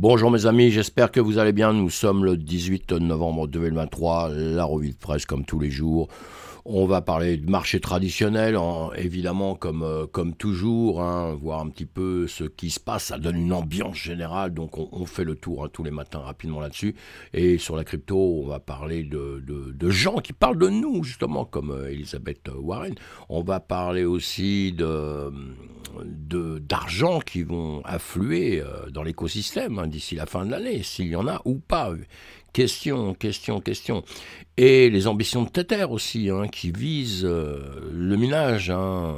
Bonjour mes amis, j'espère que vous allez bien. Nous sommes le 18 novembre 2023, la revue de presse comme tous les jours. On va parler du marché traditionnel, évidemment, comme, euh, comme toujours, hein, voir un petit peu ce qui se passe. Ça donne une ambiance générale, donc on, fait le tour hein, tous les matins rapidement là-dessus. Et sur la crypto, on va parler de, gens qui parlent de nous, justement, comme euh, Elisabeth Warren. On va parler aussi de mm, d'argent qui vont affluer euh, dans l'écosystème hein, d'ici la fin de l'année, s'il y en a ou pas. Question, question, question. Et les ambitions de Tether aussi, hein, qui visent euh, le minage. Hein.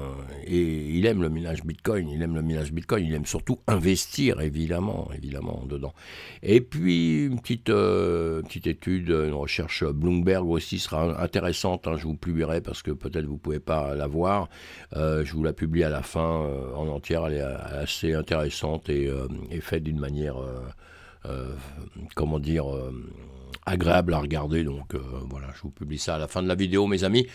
Et il aime le minage Bitcoin, il aime le minage Bitcoin, il aime surtout investir, évidemment, évidemment, dedans. Et puis, une petite, euh, petite étude, une recherche Bloomberg aussi sera intéressante. Hein. je vous publierai parce que peut-être vous ne pouvez pas la voir. Euh, je vous la publie à la fin en entière. Elle est assez intéressante et faite d'une manière euh, comment dire, euh, agréable à regarder. Donc euh, voilà, je vous publie ça à la fin de la vidéo, mes amis.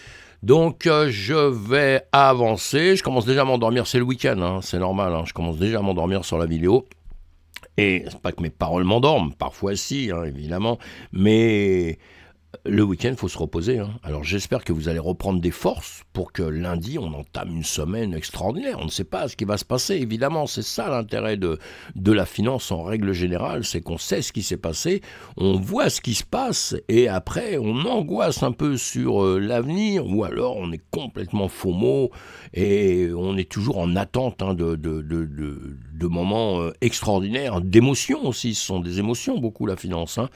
Donc je vais avancer. Je commence déjà à m'endormir, c'est le week-end, hein. c'est normal. Hein. je commence déjà à m'endormir sur la vidéo. Et c'est pas que mes paroles m'endorment, parfois si, hein, évidemment, mais le week-end, il faut se reposer. Hein. Alors j'espère que vous allez reprendre des forces pour que lundi, on entame une semaine extraordinaire. On ne sait pas ce qui va se passer, évidemment. C'est ça l'intérêt de, de la finance en règle générale, c'est qu'on sait ce qui s'est passé, on voit ce qui se passe, et après, on angoisse un peu sur euh, l'avenir, ou alors on est complètement faux mot, et on est toujours en attente hein, de, de, de, de, moments euh, extraordinaires, d'émotions aussi. Ce sont des émotions, beaucoup, la finance. Hein.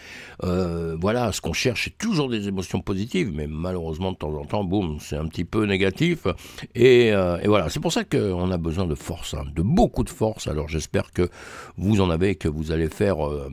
Euh, voilà, ce qu'on cherche, c'est toujours toujours des émotions positives, mais malheureusement, de temps en temps, boum, c'est un petit peu négatif. Et, euh, voilà, c'est pour ça qu'on a besoin de force, hein, de beaucoup de force. Alors j'espère que vous en avez, que vous allez faire euh,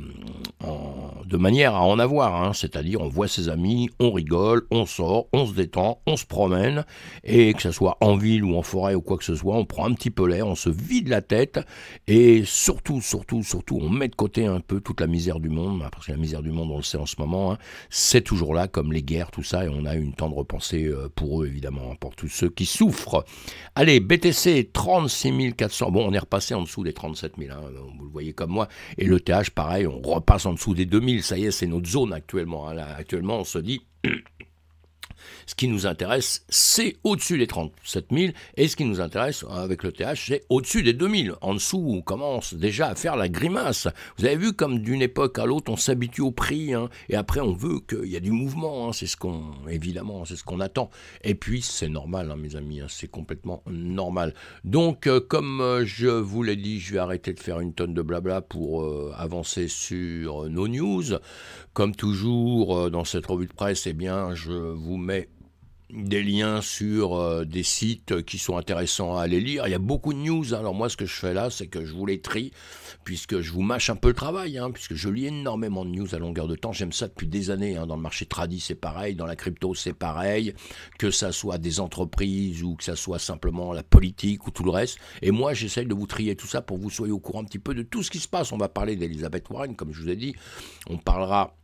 de manière à en avoir. Hein. C'est-à-dire, on voit ses amis, on rigole, on sort, on se détend, on se promène. Et que ce soit en ville ou en forêt ou quoi que ce soit, on prend un petit peu l'air, on se vide la tête. Et surtout, surtout, surtout, on met de côté un peu toute la misère du monde, hein, parce que la misère du monde, on le sait en ce moment, c'est toujours là comme les guerres, tout ça, et on a une tendre pensée euh, pour eux, évidemment, hein, pour tous ceux qui souffrent. Allez, BTC, 36 400. Bon, on est repassé en dessous des 37 000, hein, euh, vous le voyez comme moi. Et le TH, pareil, on repasse en dessous des 2000. Ça y est, c'est notre zone actuellement. Hein, actuellement, on se dit... Ce qui nous intéresse, c'est au-dessus des 37 000, et ce qui nous intéresse euh, avec le TH, c'est au-dessus des 2 000. En dessous, on commence déjà à faire la grimace. Vous avez vu comme d'une époque à l'autre, on s'habitue au prix, hein, et après on veut qu'il y ait du mouvement. Hein, c'est ce qu'on, évidemment, c'est ce qu'on attend. Et puis c'est normal, hein, mes amis, c'est complètement normal. Donc, euh, comme euh, je vous l'ai dit, je vais arrêter de faire une tonne de blabla pour avancer sur nos news. Comme toujours dans cette revue de presse, eh bien, je vous mets des liens sur euh, des sites qui sont intéressants à aller lire. Il y a beaucoup de news. Alors moi, ce que je fais là, c'est que je vous les trie, puisque je vous mâche un peu le travail, hein, puisque je lis énormément de news à longueur de temps. J'aime ça depuis des années. Hein. Dans le marché tradit, c'est pareil. Dans la crypto, c'est pareil. Que ça soit des entreprises ou que ça soit simplement la politique ou tout le reste. Et moi, j'essaye de vous trier tout ça pour que vous soyez au courant un petit peu de tout ce qui se passe. On va parler d'Elizabeth Warren, comme je vous ai dit. On parlera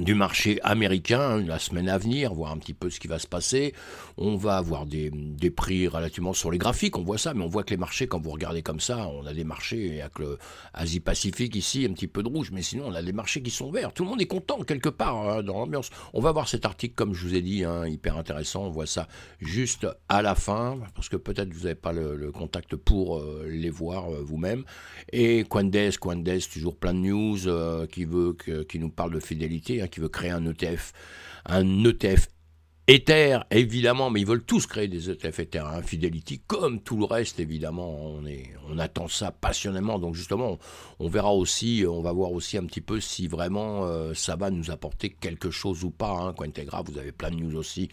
du marché américain hein, la semaine à venir, voir un petit peu ce qui va se passer. On va avoir des, prix relativement sur les graphiques, on voit ça, mais on voit que les marchés, quand vous regardez comme ça, on a des marchés avec le Asie-Pacifique ici, un petit peu de rouge, mais sinon on a des marchés qui sont verts. Tout le monde est content quelque part hein, dans l'ambiance. On va voir cet article, comme je vous ai dit, hein, hyper intéressant. On voit ça juste à la fin, parce que peut-être vous n'avez pas le, contact pour euh, les voir euh, vous-même. Et Quandès Quandes toujours plein de news euh, qui veut qui nous parle de fidélité Hein, qui veut créer un ETF, un ETF Ether, évidemment, mais ils veulent tous créer des ETF Ether, hein, Fidelity, comme tout le reste, évidemment, on, est, on attend ça passionnément. Donc justement, on, verra aussi, on va voir aussi un petit peu si vraiment euh, ça va nous apporter quelque chose ou pas. Hein. vous avez plein de news aussi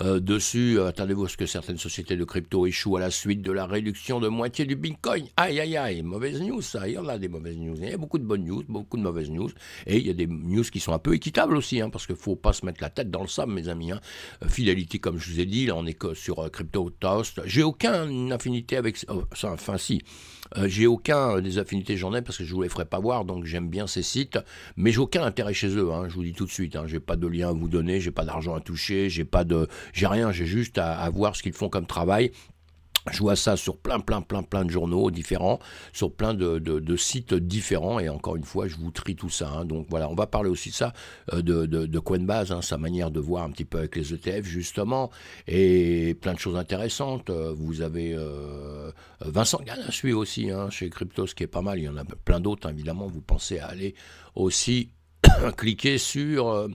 euh, dessus. Euh, attendez-vous à ce que certaines sociétés de crypto échouent à la suite de la réduction de moitié du Bitcoin. Aïe, aïe, aïe, mauvaise news, ça. Il y en a des mauvaises news. Il y a beaucoup de bonnes news, beaucoup de mauvaises news. Et il y a des news qui sont un peu équitables aussi, hein, parce qu'il ne faut pas se mettre la tête dans le sable, mes amis. Hein. Euh, fidélité, comme je vous ai dit, là on est sur euh, Crypto Toast. J'ai aucun affinité avec. Euh, ça, enfin, si. j'ai aucun des affinités, j'en ai parce que je ne vous les ferai pas voir, donc j'aime bien ces sites, mais j'ai aucun intérêt chez eux, hein, je vous dis tout de suite. Hein. j'ai pas de lien à vous donner, j'ai pas d'argent à toucher, j'ai pas de. J'ai rien, j'ai juste à voir ce qu'ils font comme travail je vois ça sur plein, plein, plein, plein de journaux différents, sur plein de, sites différents. Et encore une fois, je vous trie tout ça. Hein. Donc voilà, on va parler aussi de ça, euh, de, Coinbase, hein, sa manière de voir un petit peu avec les ETF, justement. Et plein de choses intéressantes. Euh, vous avez euh, Vincent Gann celui aussi hein, chez ce qui est pas mal. Il y en a plein d'autres, hein, évidemment. Vous pensez à aller aussi cliquer sur...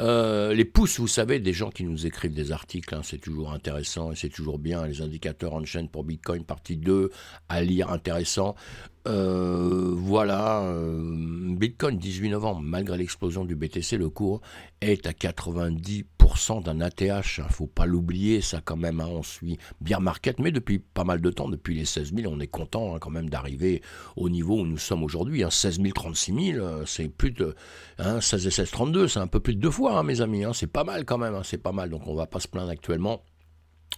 Euh, les pouces, vous savez, des gens qui nous écrivent des articles, hein, c'est toujours intéressant et c'est toujours bien. Les indicateurs en chaîne pour Bitcoin, partie 2, à lire, intéressant. Euh, voilà, euh, Bitcoin 18 novembre, malgré l'explosion du BTC, le cours est à 90 d'un ATH. Il hein, ne faut pas l'oublier, ça quand même. Hein, on suit bien market, mais depuis pas mal de temps, depuis les 16 000, on est content hein, quand même d'arriver au niveau où nous sommes aujourd'hui. 16 000, 36 000, c'est plus de 16 et 16, 32, c'est un peu plus de deux fois, mes amis. c'est pas mal quand même, c'est pas mal. Donc on va pas se plaindre actuellement.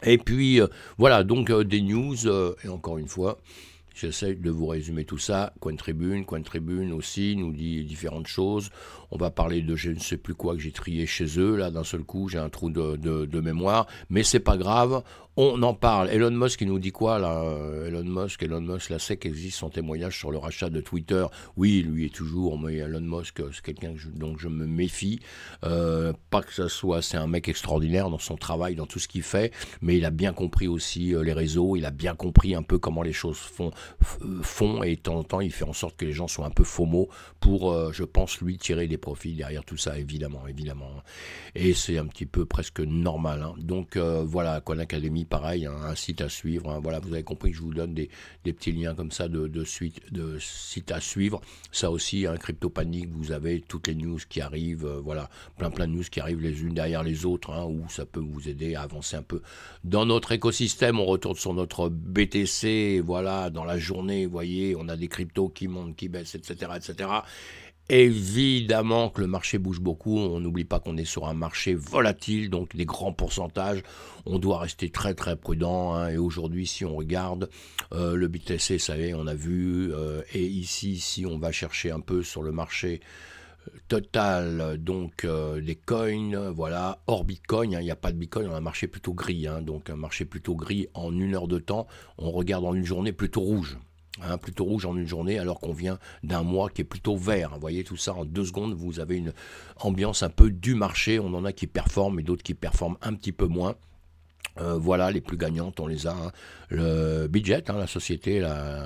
Et puis euh, voilà, donc euh, des news, euh, et encore une fois, J'essaie de vous résumer tout ça. Coin Tribune, Coin Tribune aussi nous dit différentes choses. On va parler de je ne sais plus quoi que j'ai trié chez eux. Là, d'un seul coup, j'ai un trou de, mémoire. Mais c'est pas grave. On en parle. Elon Musk, il nous dit quoi là euh, Elon Musk, Elon Musk, la SEC existe son témoignage sur le rachat de Twitter. Oui, lui est toujours, mais Elon Musk, euh, c'est quelqu'un dont je me méfie. Euh, pas que ce soit, c'est un mec extraordinaire dans son travail, dans tout ce qu'il fait, mais il a bien compris aussi les réseaux, il a bien compris un peu comment les choses font, euh, font et de temps en temps il fait en sorte que les gens soient un peu FOMO pour, euh, je pense, lui tirer des profits derrière tout ça, évidemment, évidemment. Et c'est un petit peu presque normal. Hein. Donc euh, voilà, Coin Academy, pareil, hein, un site à suivre. Hein. Voilà, vous avez compris que je vous donne des, des petits liens comme ça de, de, suite, de sites à suivre. Ça aussi, un Crypto panique vous avez toutes les news qui arrivent, voilà, plein plein de news qui arrivent les unes derrière les autres, où ça peut vous aider à avancer un peu dans notre écosystème. On retourne sur notre BTC, voilà, dans la journée, vous voyez, on a des cryptos qui montent, qui baissent, etc. etc. Évidemment que le marché bouge beaucoup, on n'oublie pas qu'on est sur un marché volatile, donc des grands pourcentages, on doit rester très très prudent. Hein. Et aujourd'hui, si on regarde euh, le BTC, ça y on a vu, euh, et ici, si on va chercher un peu sur le marché Total, donc euh, des coins, voilà, hors Bitcoin, hein, il n'y a pas de Bitcoin, on a un marché plutôt gris, hein, donc un marché plutôt gris en une heure de temps, on regarde en une journée plutôt rouge. Hein, plutôt rouge en une journée alors qu'on vient d'un mois qui est plutôt vert. Vous voyez tout ça en deux secondes, vous avez une ambiance un peu du marché, on en a qui performent et d'autres qui performent un petit peu moins. Euh, voilà, les plus gagnantes, on les a le budget, hein, la société, la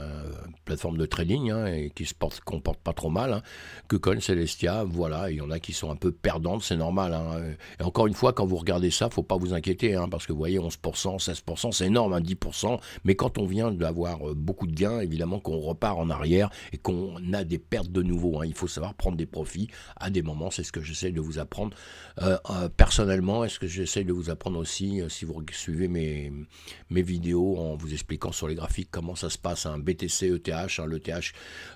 plateforme de trading, hein, et qui se porte, comporte pas trop mal, que hein. Celestia, voilà, il y en a qui sont un peu perdantes, c'est normal. Hein. Et encore une fois, quand vous regardez ça, faut pas vous inquiéter, parce que vous voyez, 11%, 16%, c'est énorme, 10%, mais quand on vient d'avoir euh, beaucoup de gains, évidemment qu'on repart en arrière et qu'on a des pertes de nouveau, il faut savoir prendre des profits à des moments, c'est ce que j'essaie de vous apprendre euh, euh, personnellement, est-ce que j'essaie de vous apprendre aussi, si vous suivez mes, mes vidéos en en vous expliquant sur les graphiques comment ça se passe, un BTC, ETH, hein, l'ETH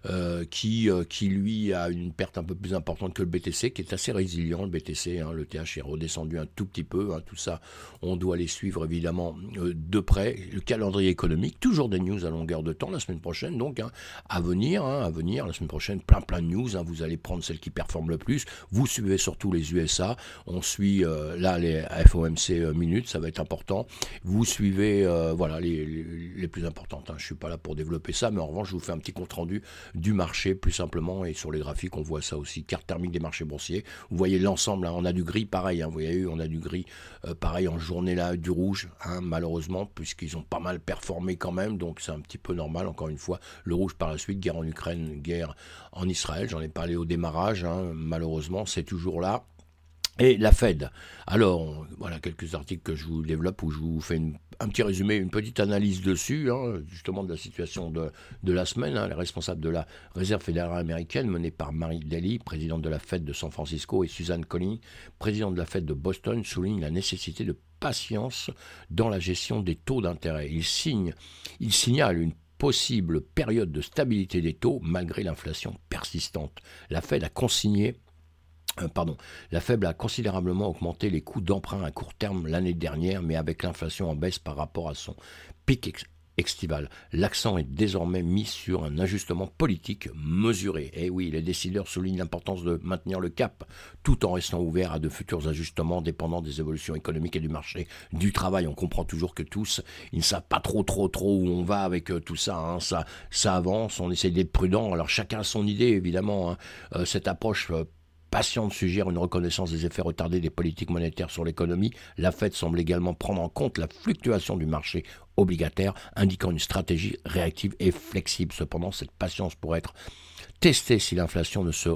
euh, qui, euh, qui lui a une perte un peu plus importante que le BTC, qui est assez résilient le BTC, hein, l'ETH est redescendu un tout petit peu, hein. tout ça on doit les suivre évidemment euh, de près, le calendrier économique, toujours des news à longueur de temps, la semaine prochaine donc, à venir, à venir, la semaine prochaine plein plein de news, vous allez prendre celle qui performe le plus, vous suivez surtout les USA, on suit là les FOMC minutes, ça va être important, vous suivez voilà les les, plus importantes. Hein. Je ne suis pas là pour développer ça, mais en revanche, je vous fais un petit compte-rendu du marché, plus simplement. Et sur les graphiques, on voit ça aussi. Carte thermique des marchés boursiers. Vous voyez l'ensemble. Hein. On a du gris, pareil. Hein. Vous voyez, on a du gris, euh, pareil, en journée là, du rouge, malheureusement, puisqu'ils ont pas mal performé quand même. Donc, c'est un petit peu normal, encore une fois. Le rouge par la suite, guerre en Ukraine, guerre en Israël. J'en ai parlé au démarrage. Malheureusement, c'est toujours là. Et la Fed. Alors, voilà quelques articles que je vous développe où je vous fais un petit résumé, une petite analyse dessus, hein, justement de la situation de, la semaine. Hein. les responsables de la Réserve fédérale américaine, menés par Marie Daly, présidente de la Fed de San Francisco, et Suzanne Collins, présidente de la Fed de Boston, soulignent la nécessité de patience dans la gestion des taux d'intérêt. Ils, signent, ils signalent une possible période de stabilité des taux malgré l'inflation persistante. La Fed a consigné euh, pardon, la faible a considérablement augmenté les coûts d'emprunt à court terme l'année dernière, mais avec l'inflation en baisse par rapport à son pic ex estival. L'accent est désormais mis sur un ajustement politique mesuré. Et eh oui, les décideurs soulignent l'importance de maintenir le cap, tout en restant ouverts à de futurs ajustements dépendant des évolutions économiques et du marché du travail. On comprend toujours que tous, ils ne savent pas trop, trop, trop où on va avec euh, tout ça. Hein. Ça, ça avance, on essaie d'être prudent. Alors chacun a son idée, évidemment. Hein. Euh, cette approche Patience suggère une reconnaissance des effets retardés des politiques monétaires sur l'économie, la Fed semble également prendre en compte la fluctuation du marché obligataire, indiquant une stratégie réactive et flexible. Cependant, cette patience pourrait être testée si l'inflation ne se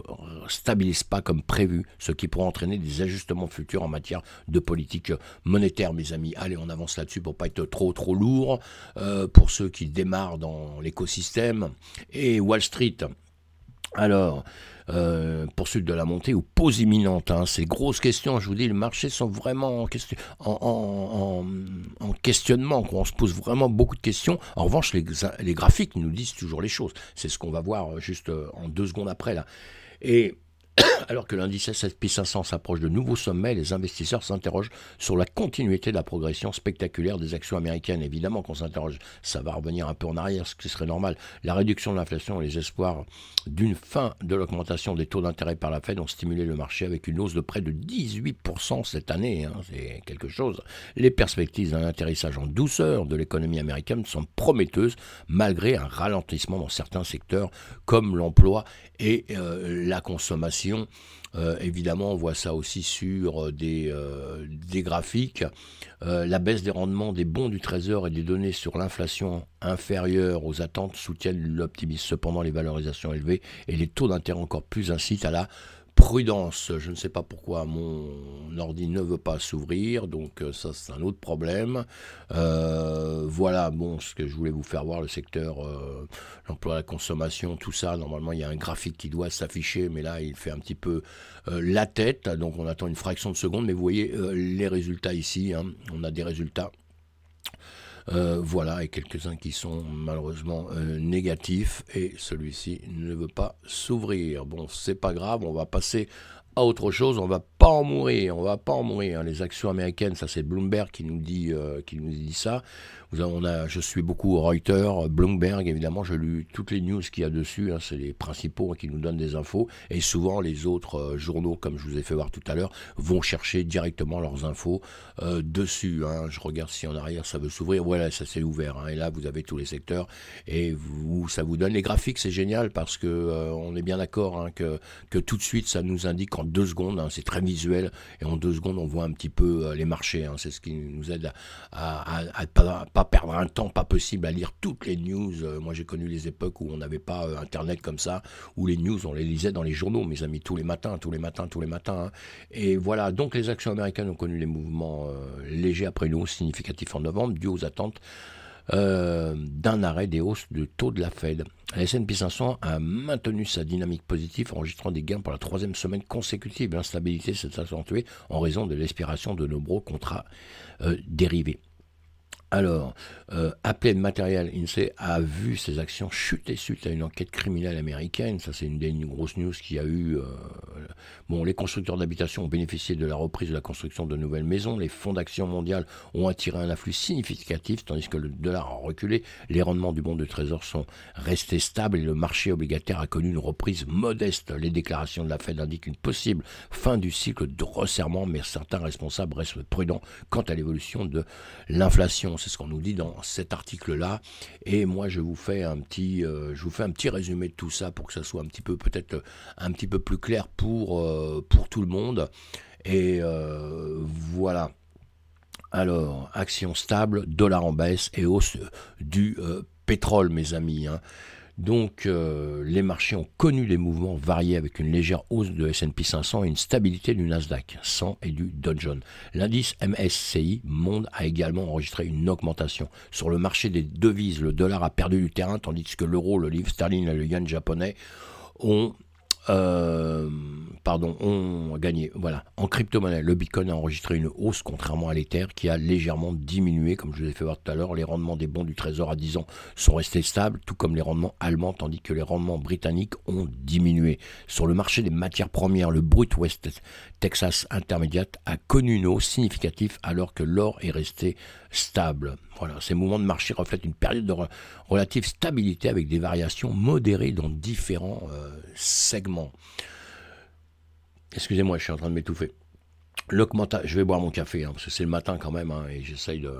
stabilise pas comme prévu, ce qui pourrait entraîner des ajustements futurs en matière de politique monétaire, mes amis. Allez, on avance là-dessus pour pas être trop trop lourd euh, pour ceux qui démarrent dans l'écosystème et Wall Street. Alors, euh, poursuite de la montée ou pause imminente hein. ces grosses questions, je vous dis, les marchés sont vraiment en, questionnement, on se pose vraiment beaucoup de questions. En revanche, les, graphiques nous disent toujours les choses, c'est ce qu'on va voir euh, juste euh, en deux secondes après là. Et Alors que l'indice S&P 500 s'approche de nouveaux sommets, les investisseurs s'interrogent sur la continuité de la progression spectaculaire des actions américaines. Évidemment qu'on s'interroge, ça va revenir un peu en arrière, ce qui serait normal. La réduction de l'inflation et les espoirs d'une fin de l'augmentation des taux d'intérêt par la Fed ont stimulé le marché avec une hausse de près de 18% cette année. Hein. C'est quelque chose. Les perspectives d'un atterrissage en douceur de l'économie américaine sont prometteuses malgré un ralentissement dans certains secteurs comme l'emploi et euh, la consommation euh, évidemment, on voit ça aussi sur euh, des, euh, des graphiques. la baisse des rendements des bons du Trésor et des données sur l'inflation inférieure aux attentes soutiennent l'optimisme. Cependant, les valorisations élevées et les taux d'intérêt encore plus incitent à la prudence. Je ne sais pas pourquoi mon ordi ne veut pas s'ouvrir, donc euh, ça c'est un autre problème. Euh, voilà, bon, ce que je voulais vous faire voir, le secteur, euh, l'emploi, la consommation, tout ça. Normalement, il y a un graphique qui doit s'afficher, mais là, il fait un petit peu la tête, donc on attend une fraction de seconde, mais vous voyez les résultats ici, hein. on a des résultats. Euh, voilà, et quelques-uns qui sont malheureusement euh, négatifs, et celui-ci ne veut pas s'ouvrir. Bon, c'est pas grave, on va passer à autre chose, on va pas en mourir, on va pas en mourir. Hein. Les actions américaines, ça c'est Bloomberg qui nous dit, euh, qui nous dit ça on a, je suis beaucoup Reuters, Bloomberg, évidemment, je lis toutes les news qu'il y a dessus, hein, c'est les principaux hein, qui nous donnent des infos, et souvent les autres euh, journaux, comme je vous ai fait voir tout à l'heure, vont chercher directement leurs infos euh, dessus. Hein. Je regarde si en arrière ça veut s'ouvrir, voilà, ça s'est ouvert, et là vous avez tous les secteurs, et vous, ça vous donne les graphiques, c'est génial, parce que euh, on est bien d'accord que, tout de suite ça nous indique en deux secondes, c'est très visuel, et en deux secondes on voit un petit peu les marchés, c'est ce qui nous aide à, ne pas pas perdre un temps pas possible à lire toutes les news. Euh, moi, j'ai connu les époques où on n'avait pas euh, Internet comme ça, où les news, on les lisait dans les journaux, mes amis, tous les matins, tous les matins, tous les matins. Hein. Et voilà, donc les actions américaines ont connu les mouvements euh, légers après une hausse significative en novembre, dû aux attentes d'un arrêt des hausses de taux de la Fed. La S&P 500 a maintenu sa dynamique positive, enregistrant des gains pour la troisième semaine consécutive. L'instabilité s'est accentuée en raison de l'expiration de nombreux contrats dérivés. Alors, euh, appelé matériel, INSEE a vu ses actions chuter suite à une enquête criminelle américaine. Ça, c'est une des grosses news qu'il y a eu. Euh, bon, les constructeurs d'habitation ont bénéficié de la reprise de la construction de nouvelles maisons. Les fonds d'action mondiales ont attiré un afflux significatif, tandis que le dollar a reculé. Les rendements du bon de trésor sont restés stables et le marché obligataire a connu une reprise modeste. Les déclarations de la Fed indiquent une possible fin du cycle de resserrement, mais certains responsables restent prudents quant à l'évolution de l'inflation c'est ce qu'on nous dit dans cet article-là. Et moi, je vous fais un petit, euh, je vous fais un petit résumé de tout ça pour que ça soit un petit peu, peut-être euh, un petit peu plus clair pour, euh, pour tout le monde. Et voilà. Alors, action stable, dollar en baisse et hausse du pétrole, mes amis. Hein. Donc euh, les marchés ont connu des mouvements variés avec une légère hausse de S&P 500 et une stabilité du Nasdaq 100 et du Dow Jones. L'indice MSCI Monde a également enregistré une augmentation. Sur le marché des devises, le dollar a perdu du terrain tandis que l'euro, le livre sterling et le yen japonais ont euh, pardon, a gagné. Voilà. En crypto-monnaie, le Bitcoin a enregistré une hausse, contrairement à l'Ether, qui a légèrement diminué. Comme je vous ai fait voir tout à l'heure, les rendements des bons du Trésor à 10 ans sont restés stables, tout comme les rendements allemands, tandis que les rendements britanniques ont diminué. Sur le marché des matières premières, le brut West Texas Intermediate a connu une hausse significative, alors que l'or est resté stable. Voilà, ces mouvements de marché reflètent une période de relative stabilité avec des variations modérées dans différents euh, segments. Excusez-moi, je suis en train de m'étouffer. je vais boire mon café, hein, parce que c'est le matin quand même, hein, et j'essaye de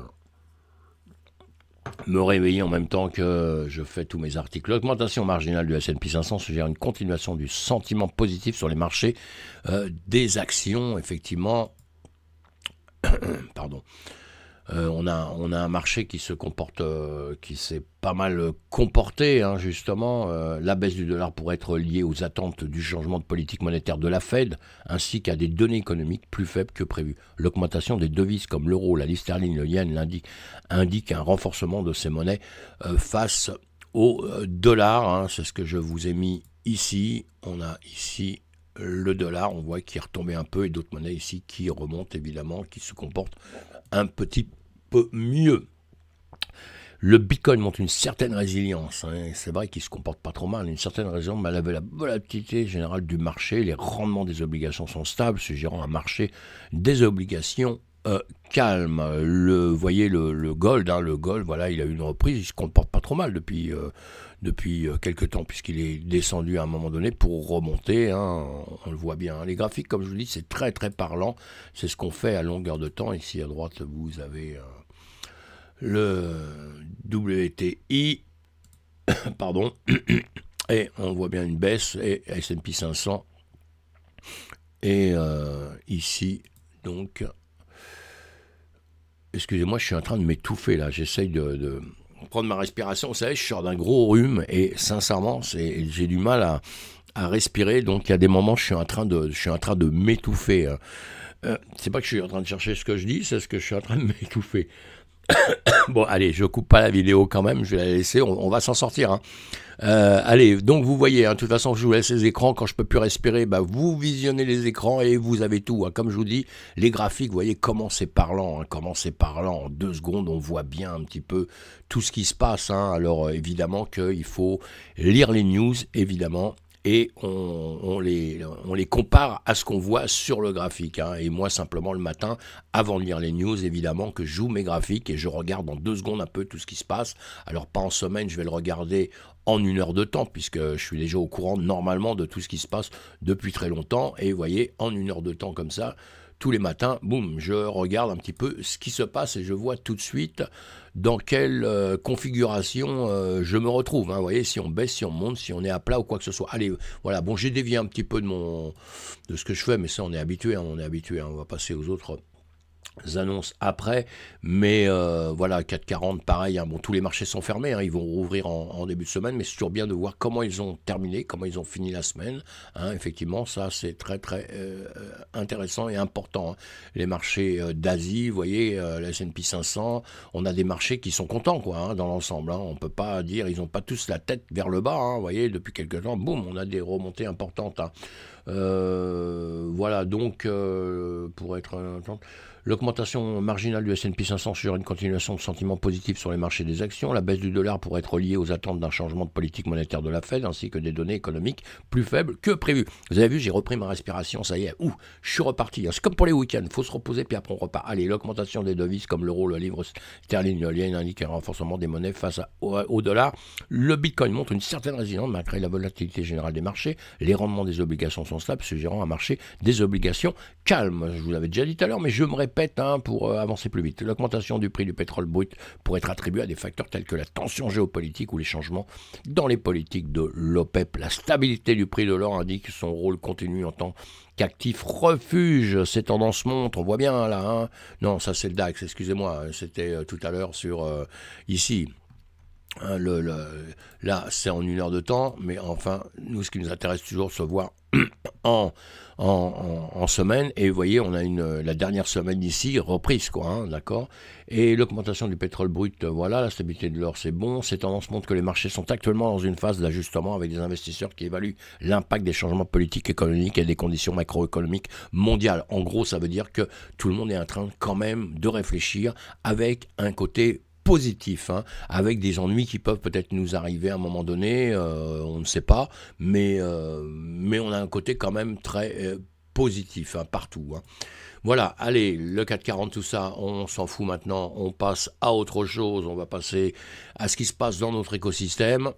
me réveiller en même temps que je fais tous mes articles. L'augmentation marginale du S&P 500 suggère une continuation du sentiment positif sur les marchés euh, des actions, effectivement. Pardon. Euh, on, a, un marché qui se comporte, euh, qui s'est pas mal euh, comporté, hein, justement. la baisse du dollar pourrait être liée aux attentes du changement de politique monétaire de la Fed, ainsi qu'à des données économiques plus faibles que prévues. L'augmentation des devises comme l'euro, la sterling le yen indique un renforcement de ces monnaies face au dollar. Hein. C'est ce que je vous ai mis ici. On a ici le dollar, on voit qu'il est retombé un peu, et d'autres monnaies ici qui remontent évidemment, qui se comportent un petit peu mieux. Le Bitcoin montre une certaine résilience. Hein, c'est vrai qu'il se comporte pas trop mal. Une certaine raison. mais la volatilité générale du marché, les rendements des obligations sont stables, suggérant un marché des obligations euh, calme. Le, voyez le, gold, hein, le gold, voilà, il a eu une reprise, il se comporte pas trop mal depuis euh, depuis euh, quelques temps puisqu'il est descendu à un moment donné pour remonter. Hein, on le voit bien. Les graphiques, comme je vous dis, c'est très très parlant. C'est ce qu'on fait à longueur de temps. Ici à droite, vous avez le WTI, pardon, et on voit bien une baisse, et S&P 500, et euh, ici, donc, excusez-moi, je suis en train de m'étouffer là, j'essaye de, prendre ma respiration, vous savez, je sors d'un gros rhume, et sincèrement, j'ai du mal à, respirer, donc il y a des moments, je suis en train de, je suis en train de m'étouffer. Hein. Euh, c'est pas que je suis en train de chercher ce que je dis, c'est ce que je suis en train de m'étouffer. bon, allez, je coupe pas la vidéo quand même, je vais la laisser, on, va s'en sortir. Hein. Euh, allez, donc vous voyez, hein, de toute façon, je vous laisse les écrans. Quand je peux plus respirer, bah, vous visionnez les écrans et vous avez tout. Hein. Comme je vous dis, les graphiques, vous voyez comment c'est parlant. comment c'est parlant. En deux secondes, on voit bien un petit peu tout ce qui se passe. Alors, euh, évidemment qu'il faut lire les news, évidemment, et on, les, on les compare à ce qu'on voit sur le graphique. Hein. Et moi, simplement, le matin, avant de lire les news, évidemment, que je joue mes graphiques et je regarde en deux secondes un peu tout ce qui se passe. Alors, pas en semaine, je vais le regarder en une heure de temps, puisque je suis déjà au courant normalement de tout ce qui se passe depuis très longtemps. Et vous voyez, en une heure de temps comme ça, tous les matins, boum, je regarde un petit peu ce qui se passe et je vois tout de suite dans quelle euh, configuration euh, je me retrouve. Hein. vous voyez, si on baisse, si on monte, si on est à plat ou quoi que ce soit. Allez, voilà, bon, j'ai dévié un petit peu de, mon, de ce que je fais, mais ça, on est habitué, hein, on est habitué. Hein. on va passer aux autres annonces après, mais euh, voilà, 4,40 pareil, hein, bon, tous les marchés sont fermés, hein, ils vont rouvrir en, début de semaine, mais c'est toujours bien de voir comment ils ont terminé, comment ils ont fini la semaine, hein. effectivement, ça c'est très très euh, intéressant et important. Les marchés euh, d'Asie, vous voyez, la S&P 500, on a des marchés qui sont contents, quoi, dans l'ensemble, on ne peut pas dire, ils n'ont pas tous la tête vers le bas, vous voyez, depuis quelques temps, boum, on a des remontées importantes. voilà, donc, pour être... L'augmentation marginale du S&P 500 sur une continuation de sentiments positifs sur les marchés des actions, la baisse du dollar pourrait être liée aux attentes d'un changement de politique monétaire de la Fed ainsi que des données économiques plus faibles que prévues. Vous avez vu, j'ai repris ma respiration, ça y est, ouh, je suis reparti. C'est comme pour les week-ends, faut se reposer puis après on repart. Allez, l'augmentation des devises comme l'euro, le livre sterling, le lien indique un renforcement des monnaies face au, dollar. Le bitcoin montre une certaine résilience malgré la volatilité générale des marchés. Les rendements des obligations sont stables, suggérant un marché des obligations calme. Je vous l'avais déjà dit tout à l'heure, mais je me Hein, pour euh, avancer plus vite. L'augmentation du prix du pétrole brut pourrait être attribuée à des facteurs tels que la tension géopolitique ou les changements dans les politiques de l'OPEP. La stabilité du prix de l'or indique son rôle continu en tant qu'actif refuge. Ces tendances montrent, on voit bien là. Hein. Non, ça c'est le DAX, excusez-moi, c'était euh, tout à l'heure sur euh, ici. Hein, là, c'est en une heure de temps, mais enfin, nous, ce qui nous intéresse toujours, se voir en, semaine. Et vous voyez, on a une, la dernière semaine ici, reprise, quoi, hein, d'accord Et l'augmentation du pétrole brut, euh, voilà, la stabilité de l'or, c'est bon. Ces tendances montrent que les marchés sont actuellement dans une phase d'ajustement avec des investisseurs qui évaluent l'impact des changements politiques, économiques et des conditions macroéconomiques mondiales. En gros, ça veut dire que tout le monde est en train quand même de réfléchir avec un côté positif, hein, avec des ennuis qui peuvent peut-être nous arriver à un moment donné, euh, on ne sait pas, mais, euh, mais on a un côté quand même très euh, positif hein, partout. Hein. Voilà, allez, le 440, tout ça, on s'en fout maintenant, on passe à autre chose, on va passer à ce qui se passe dans notre écosystème.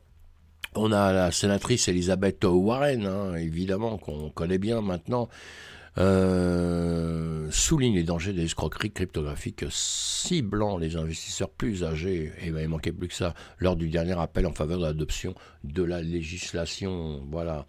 On a la sénatrice Elisabeth Warren, évidemment, qu'on connaît bien maintenant. Euh, souligne les dangers des escroqueries cryptographiques ciblant les investisseurs plus âgés, et il manquait plus que ça, lors du dernier appel en faveur de l'adoption de la législation. Voilà.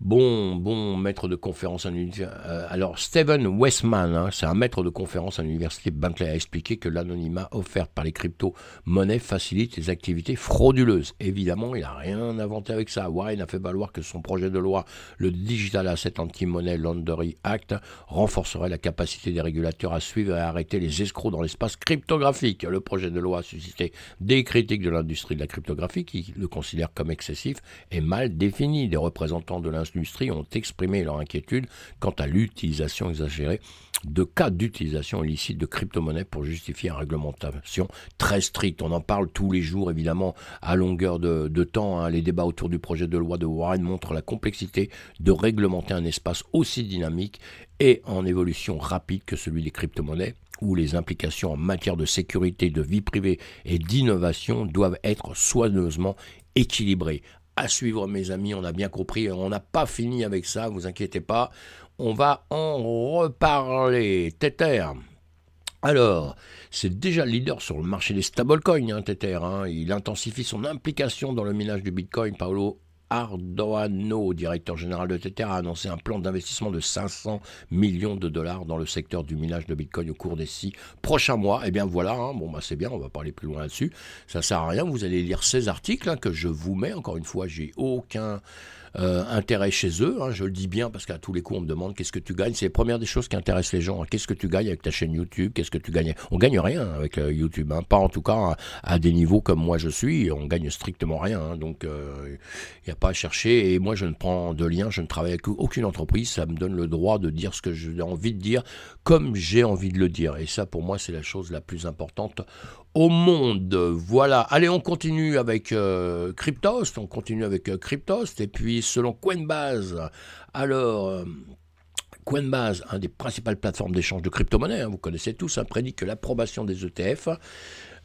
Bon, bon maître de conférence à l'université. Euh, alors, Steven Westman, hein, c'est un maître de conférence à l'université bankley a expliqué que l'anonymat offert par les crypto-monnaies facilite les activités frauduleuses. Évidemment, il n'a rien inventé avec ça. Warren a fait valoir que son projet de loi, le Digital Asset Anti-Money Laundry Act, renforcerait la capacité des régulateurs à suivre et à arrêter les escrocs dans l'espace cryptographique. Le projet de loi a suscité des critiques de l'industrie de la cryptographie qui le considèrent comme excessif et mal défini. Des représentants de l'industrie ont exprimé leur inquiétude quant à l'utilisation exagérée de cas d'utilisation illicite de crypto-monnaies pour justifier une réglementation très stricte. On en parle tous les jours, évidemment, à longueur de, temps. Hein. Les débats autour du projet de loi de Warren montrent la complexité de réglementer un espace aussi dynamique et en évolution rapide que celui des crypto-monnaies où les implications en matière de sécurité, de vie privée et d'innovation doivent être soigneusement équilibrées à suivre, mes amis. On a bien compris, on n'a pas fini avec ça, vous inquiétez pas. On va en reparler. Tether. Alors, c'est déjà le leader sur le marché des stablecoins, hein, Tether. Hein. Il intensifie son implication dans le minage du Bitcoin. Paolo Ardoano, directeur général de Tether, a annoncé un plan d'investissement de 500 millions de dollars dans le secteur du minage de Bitcoin au cours des six prochains mois. Eh bien voilà, hein. bon bah c'est bien, on va parler plus loin là-dessus. Ça sert à rien, vous allez lire ces articles que je vous mets. Encore une fois, j'ai aucun euh, intérêt chez eux. Hein, je le dis bien parce qu'à tous les coups, on me demande qu'est-ce que tu gagnes. C'est la première des choses qui intéressent les gens. Qu'est-ce que tu gagnes avec ta chaîne YouTube Qu'est-ce que tu gagnes On gagne rien avec euh, YouTube. Hein. Pas en tout cas à, des niveaux comme moi je suis. On gagne strictement rien. Hein. donc, il euh, n'y a pas à chercher. Et moi, je ne prends de lien. Je ne travaille avec aucune entreprise. Ça me donne le droit de dire ce que j'ai envie de dire comme j'ai envie de le dire. Et ça, pour moi, c'est la chose la plus importante au monde. Voilà. Allez, on continue avec euh, Cryptost. On continue avec euh, Cryptost. Et puis, selon Coinbase, alors. Euh, Coinbase, un des principales plateformes d'échange de crypto monnaie hein, vous connaissez tous, un hein, prédit que l'approbation des ETF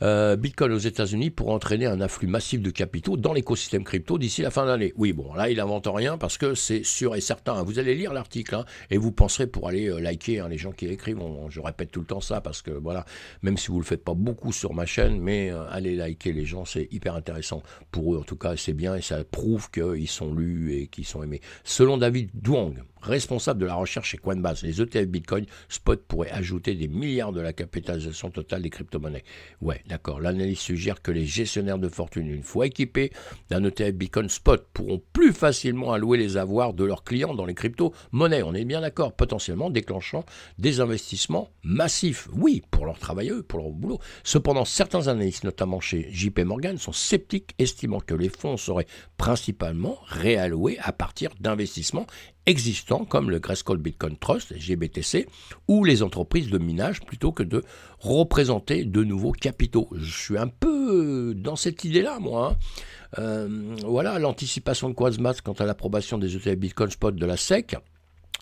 euh, Bitcoin aux États-Unis pour entraîner un afflux massif de capitaux dans l'écosystème crypto d'ici la fin de l'année. Oui, bon, là, il n'invente rien parce que c'est sûr et certain. Vous allez lire l'article hein, et vous penserez pour aller euh, liker hein, les gens qui écrivent. je répète tout le temps ça parce que, voilà, même si vous ne le faites pas beaucoup sur ma chaîne, mais euh, allez liker les gens, c'est hyper intéressant. Pour eux, en tout cas, c'est bien et ça prouve qu'ils sont lus et qu'ils sont aimés. Selon David Duong, responsable de la recherche chez Coinbase, les ETF Bitcoin, Spot pourraient ajouter des milliards de la capitalisation totale des crypto-monnaies. Ouais, d'accord. L'analyse suggère que les gestionnaires de fortune, une fois équipés d'un ETF Bitcoin Spot, pourront plus facilement allouer les avoirs de leurs clients dans les crypto-monnaies. On est bien d'accord. Potentiellement déclenchant des investissements massifs. Oui, pour leurs travailleurs, pour leur boulot. Cependant, certains analystes, notamment chez JP Morgan, sont sceptiques, estimant que les fonds seraient principalement réalloués à partir d'investissements existants comme le Grayscale Bitcoin Trust, GBTC, ou les entreprises de minage plutôt que de représenter de nouveaux capitaux. Je suis un peu dans cette idée-là, moi. Hein. Euh, voilà, l'anticipation de Quasmas quant à l'approbation des ETF Bitcoin Spot de la SEC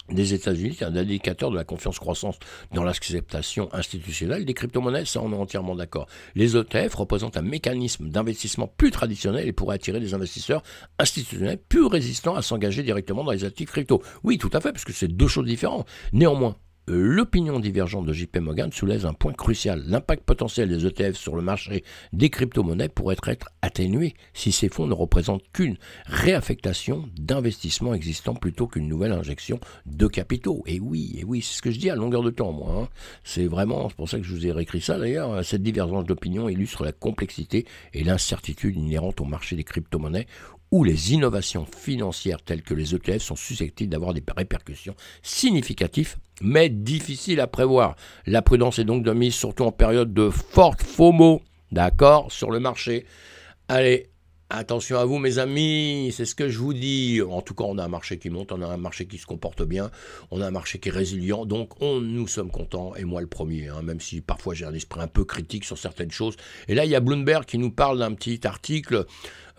des États-Unis, c'est un indicateur de la confiance croissance dans l'acceptation institutionnelle des crypto-monnaies, ça on est entièrement d'accord. Les ETF représentent un mécanisme d'investissement plus traditionnel et pourraient attirer des investisseurs institutionnels plus résistants à s'engager directement dans les actifs crypto. Oui, tout à fait, parce que c'est deux choses différentes. Néanmoins, l'opinion divergente de JP Morgan soulève un point crucial. L'impact potentiel des ETF sur le marché des crypto-monnaies pourrait être atténué si ces fonds ne représentent qu'une réaffectation d'investissements existants plutôt qu'une nouvelle injection de capitaux. Et oui, et oui, c'est ce que je dis à longueur de temps, moi. Hein. C'est vraiment, c'est pour ça que je vous ai réécrit ça d'ailleurs. Hein. Cette divergence d'opinion illustre la complexité et l'incertitude inhérente au marché des crypto-monnaies où les innovations financières telles que les ETF sont susceptibles d'avoir des répercussions significatives mais difficile à prévoir. La prudence est donc de mise, surtout en période de forte FOMO, d'accord, sur le marché. Allez, Attention à vous, mes amis, c'est ce que je vous dis. En tout cas, on a un marché qui monte, on a un marché qui se comporte bien, on a un marché qui est résilient, donc on, nous sommes contents, et moi le premier, hein, même si parfois j'ai un esprit un peu critique sur certaines choses. Et là, il y a Bloomberg qui nous parle d'un petit article.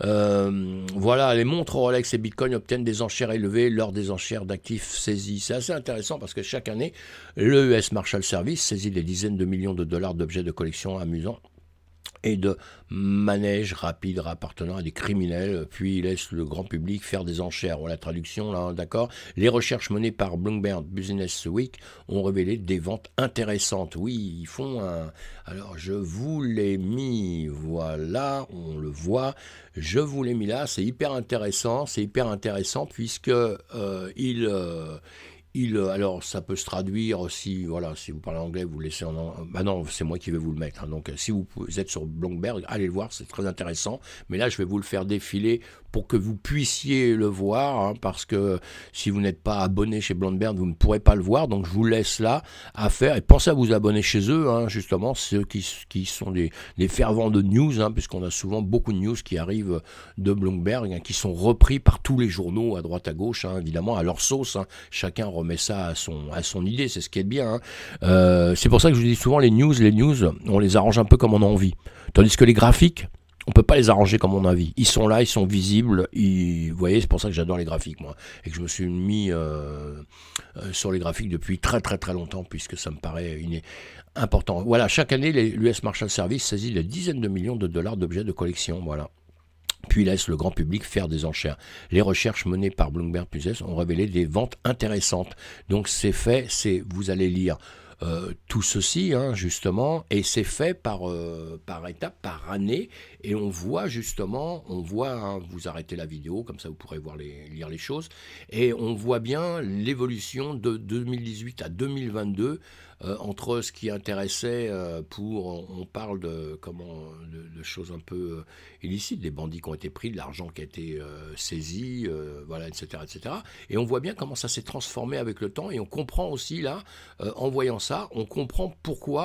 Euh, voilà, les montres Rolex et Bitcoin obtiennent des enchères élevées lors des enchères d'actifs saisis. C'est assez intéressant parce que chaque année, le US Marshall Service saisit des dizaines de millions de dollars d'objets de collection amusants et de manèges rapides appartenant à des criminels, puis il laisse le grand public faire des enchères. Ou la traduction, là, hein, d'accord Les recherches menées par Bloomberg Business Week ont révélé des ventes intéressantes. Oui, ils font un... Alors, je vous l'ai mis, voilà, on le voit. Je vous l'ai mis là, c'est hyper intéressant, c'est hyper intéressant, puisque euh, il... Euh, euh, alors, ça peut se traduire aussi voilà, si vous parlez anglais, vous laissez en. Euh, bah non, c'est moi qui vais vous le mettre. Hein. Donc, euh, si vous, êtes sur Bloomberg, allez le voir, c'est très intéressant. Mais là, je vais vous le faire défiler pour que vous puissiez le voir, hein, parce que si vous n'êtes pas abonné chez Bloomberg, vous ne pourrez pas le voir. Donc je vous laisse là à faire. Et pensez à vous abonner chez eux, hein, justement, ceux qui, sont des, fervents de news, hein, puisqu'on a souvent beaucoup de news qui arrivent de Bloomberg, qui sont repris par tous les journaux à droite à gauche, évidemment, à leur sauce. Chacun remet ça à son, idée, c'est ce qui est bien. Euh, c'est pour ça que je vous dis souvent les news, les news, on les arrange un peu comme on a envie. Tandis que les graphiques, on peut pas les arranger comme on a envie. Ils sont là, ils sont visibles. Vous voyez, c'est pour ça que j'adore les graphiques, moi. Et que je me suis mis euh, euh, sur les graphiques depuis très très très longtemps, puisque ça me paraît important. Voilà, chaque année, l'US Marshall Service saisit des dizaines de millions de dollars d'objets de collection. Voilà puis laisse le grand public faire des enchères. Les recherches menées par Bloomberg Puzzles ont révélé des ventes intéressantes. Donc c'est fait, c'est vous allez lire euh, tout ceci, hein, justement, et c'est fait par, euh, par étape, par année, et on voit justement, on voit, hein, vous arrêtez la vidéo, comme ça vous pourrez voir lire les choses, et on voit bien l'évolution de 2018 à 2022 euh, entre ce qui intéressait pour, on parle de, comment, de choses un peu illicite, des bandits qui ont été pris, de l'argent qui a été euh, saisi, euh, voilà, etc., etc. Et on voit bien comment ça s'est transformé avec le temps et on comprend aussi là, euh, en voyant ça, on comprend pourquoi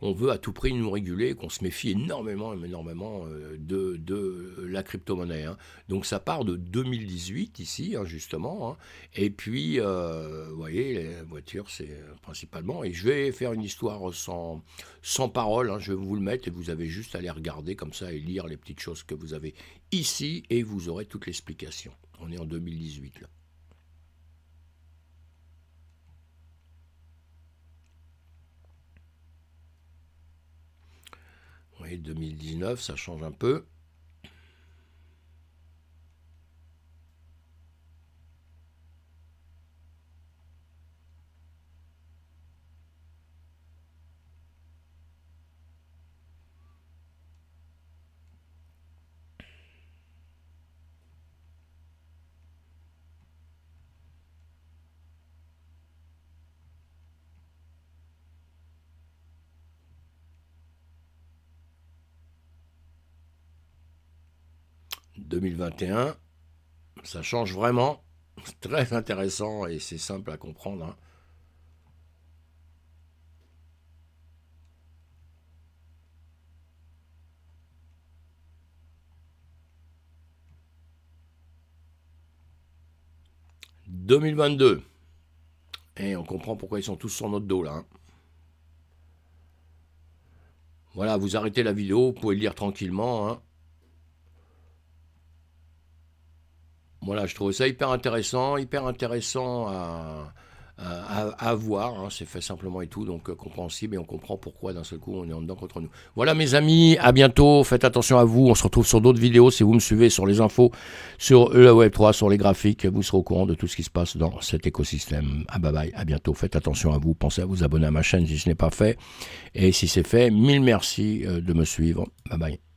on veut à tout prix nous réguler, qu'on se méfie énormément, énormément de, de la crypto-monnaie. Hein. Donc ça part de 2018 ici, hein, justement. Hein. Et puis, vous voyez, les voitures, c'est principalement. Et je vais faire une histoire sans sans parole. Hein, je vais vous le mettre et vous avez juste à les regarder comme ça et lire les petites choses que vous avez ici et vous aurez toute l'explication. On est en 2018 là. Vous voyez, 2019, ça change un peu. 2021. Ça change vraiment. C'est Très intéressant et c'est simple à comprendre. 2022 ». Et on comprend pourquoi ils sont tous sur notre dos là. Hein. Voilà, vous arrêtez la vidéo, vous pouvez lire tranquillement. Hein. Voilà, je trouve ça hyper intéressant, hyper intéressant à, à, voir. Hein. C'est fait simplement et tout, donc euh, compréhensible et on comprend pourquoi d'un seul coup on est en dedans contre nous. Voilà mes amis, à bientôt. Faites attention à vous. On se retrouve sur d'autres vidéos si vous me suivez sur les infos, sur e, la Web 3, sur les graphiques. Vous serez au courant de tout ce qui se passe dans cet écosystème. Ah bye bye, à bientôt. Faites attention à vous. Pensez à vous abonner à ma chaîne si ce n'est pas fait. Et si c'est fait, mille merci euh, de me suivre. Bye bye.